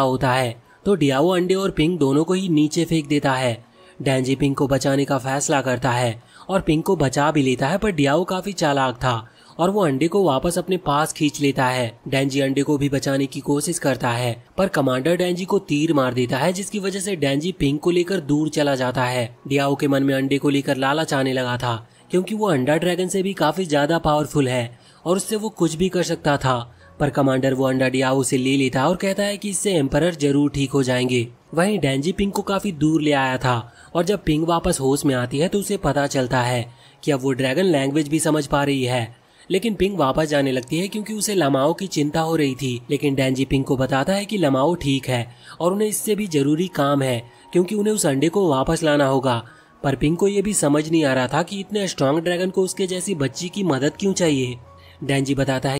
होता है तो डियावो अंडे और पिंक दोनों को ही नीचे फेंक देता है डैनजी पिंक को बचाने का फैसला करता है और पिंक को बचा भी लेता है पर डियाओ काफी चालाक था और वो अंडे को वापस अपने पास खींच लेता है डैनजी अंडे को भी बचाने की कोशिश करता है पर कमांडर डैनजी को तीर मार देता है जिसकी वजह से डैनजी पिंक को लेकर दूर चला जाता है डियाओ के मन में अंडे को लेकर लालच आने लगा था क्योंकि वो अंडा ड्रैगन से भी काफी ज्यादा पावरफुल है और उससे वो कुछ भी कर सकता था पर कमांडर वो अंडा डियाओ से ले लेता और कहता है कि इससे एम्परर जरूर ठीक हो जाएंगे वहीं डेंजी पिंग को काफी दूर ले आया था और जब पिंग वापस होश में आती है तो उसे पता चलता है कि अब वो ड्रैगन लैंग्वेज भी समझ पा रही है लेकिन पिंग वापस जाने लगती है क्योंकि उसे लमाओ की चिंता हो रही थी लेकिन डैनजी पिंग को बताता है कि लमाओ ठीक है और उन्हें इससे भी जरूरी काम है क्योंकि उन्हें उस अंडे को वापस लाना होगा पर पिंग को यह भी समझ नहीं आ रहा था कि इतने स्ट्रांग ड्रैगन को उसके जैसी बच्ची की मदद क्यों चाहिए डैनजी बताता है